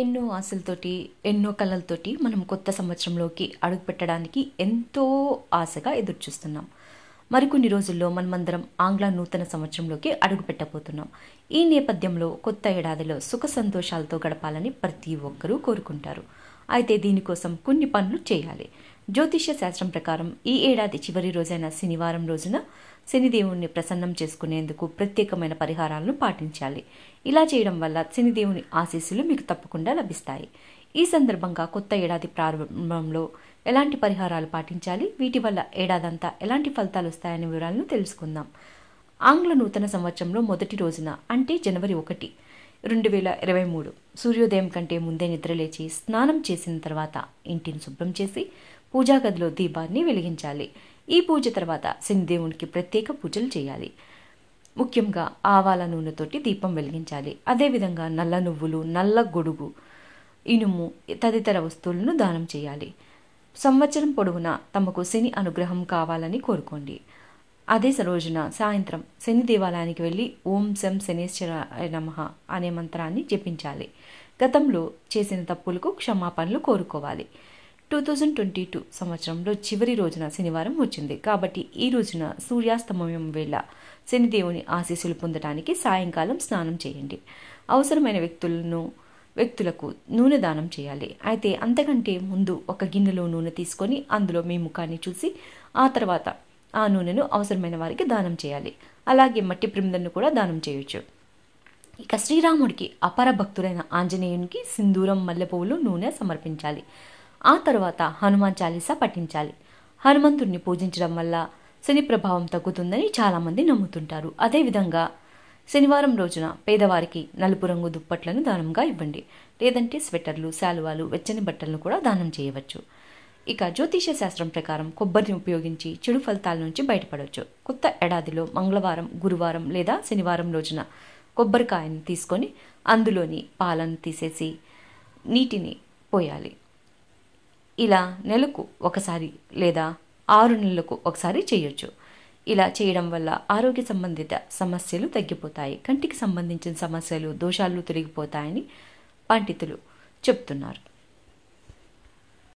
ఎన్నో ఆశలతోటి ఎన్నో కళలతోటి మనం కొత్త సంవత్సరంలోకి అడుగుపెట్టడానికి ఎంతో ఆశగా ఎదురుచూస్తున్నాం మరికొన్ని రోజుల్లో మనమందరం ఆంగ్ల నూతన సంవత్సరంలోకి అడుగుపెట్టబోతున్నాం ఈ నేపథ్యంలో కొత్త ఏడాదిలో సుఖ సంతోషాలతో గడపాలని ప్రతి ఒక్కరూ కోరుకుంటారు అయితే దీనికోసం కొన్ని పనులు చేయాలి జ్యోతిష్య శాస్త్రం ప్రకారం ఈ ఏడాది చివరి రోజైన శనివారం రోజున శనిదేవుణ్ణి ప్రసన్నం చేసుకునేందుకు ప్రత్యేకమైన పరిహారాలను పాటించాలి ఇలా చేయడం వల్ల శనిదేవుని ఆశీస్సులు మీకు తప్పకుండా లభిస్తాయి ఈ సందర్భంగా కొత్త ఏడాది ప్రారంభంలో ఎలాంటి పరిహారాలు పాటించాలి వీటి వల్ల ఏడాదంతా ఎలాంటి ఫలితాలు వస్తాయనే వివరాలను తెలుసుకుందాం ఆంగ్ల నూతన సంవత్సరంలో మొదటి రోజున అంటే జనవరి ఒకటి రెండు వేల ఇరవై మూడు సూర్యోదయం కంటే ముందే నిద్రలేచి స్నానం చేసిన తర్వాత ఇంటిని శుభ్రం చేసి పూజాగదిలో దీపాన్ని వెలిగించాలి ఈ పూజ తర్వాత శనిదేవునికి ప్రత్యేక పూజలు చేయాలి ముఖ్యంగా ఆవాల నూనెతోటి దీపం వెలిగించాలి అదేవిధంగా నల్ల నువ్వులు నల్ల గొడుగు ఇనుము తదితర వస్తువులను దానం చేయాలి సంవత్సరం పొడవునా తమకు శని అనుగ్రహం కావాలని కోరుకోండి అదే రోజున సాయంత్రం శని దేవాలయానికి వెళ్ళి ఓం శం శనేశ్వర నమ అనే మంత్రాన్ని జపించాలి గతంలో చేసిన తప్పులకు క్షమాపణలు కోరుకోవాలి టూ థౌజండ్ ట్వంటీ టూ సంవత్సరంలో చివరి రోజున శనివారం వచ్చింది కాబట్టి ఈ రోజున సూర్యాస్తమయం వేళ శనిదేవుని ఆశీస్సులు పొందడానికి సాయంకాలం స్నానం చేయండి అవసరమైన వ్యక్తులను వ్యక్తులకు నూనె దానం చేయాలి అయితే అంతకంటే ముందు ఒక గిన్నెలో నూనె తీసుకొని అందులో మీ ముఖాన్ని చూసి ఆ తర్వాత ఆ నూనెను అవసరమైన వారికి దానం చేయాలి అలాగే మట్టి ప్రిమిదలను కూడా దానం చేయొచ్చు ఇక శ్రీరాముడికి అపర భక్తుడైన ఆంజనేయునికి సింధూరం మల్లెపువ్వులు నూనె సమర్పించాలి ఆ తర్వాత హనుమాన్ చాలీసా పఠించాలి హనుమంతుడిని పూజించడం వల్ల శని ప్రభావం తగ్గుతుందని చాలామంది నమ్ముతుంటారు అదేవిధంగా శనివారం రోజున పేదవారికి నలుపు రంగు దుప్పట్లను దానంగా ఇవ్వండి లేదంటే స్వెటర్లు శాలువాలు వెచ్చని బట్టలను కూడా దానం చేయవచ్చు ఇక జ్యోతిష శాస్త్రం ప్రకారం కొబ్బరిని ఉపయోగించి చెడు ఫలితాల నుంచి బయటపడవచ్చు కొత్త ఏడాదిలో మంగళవారం గురువారం లేదా శనివారం రోజున కొబ్బరికాయని తీసుకొని అందులోని పాలను తీసేసి నీటిని పోయాలి ఇలా నెలకు ఒకసారి లేదా ఆరు నెలలకు ఒకసారి చేయొచ్చు ఇలా చేయడం వల్ల ఆరోగ్య సంబంధిత సమస్యలు తగ్గిపోతాయి కంటికి సంబంధించిన సమస్యలు దోషాలు తిరిగిపోతాయని పండితులు చెప్తున్నారు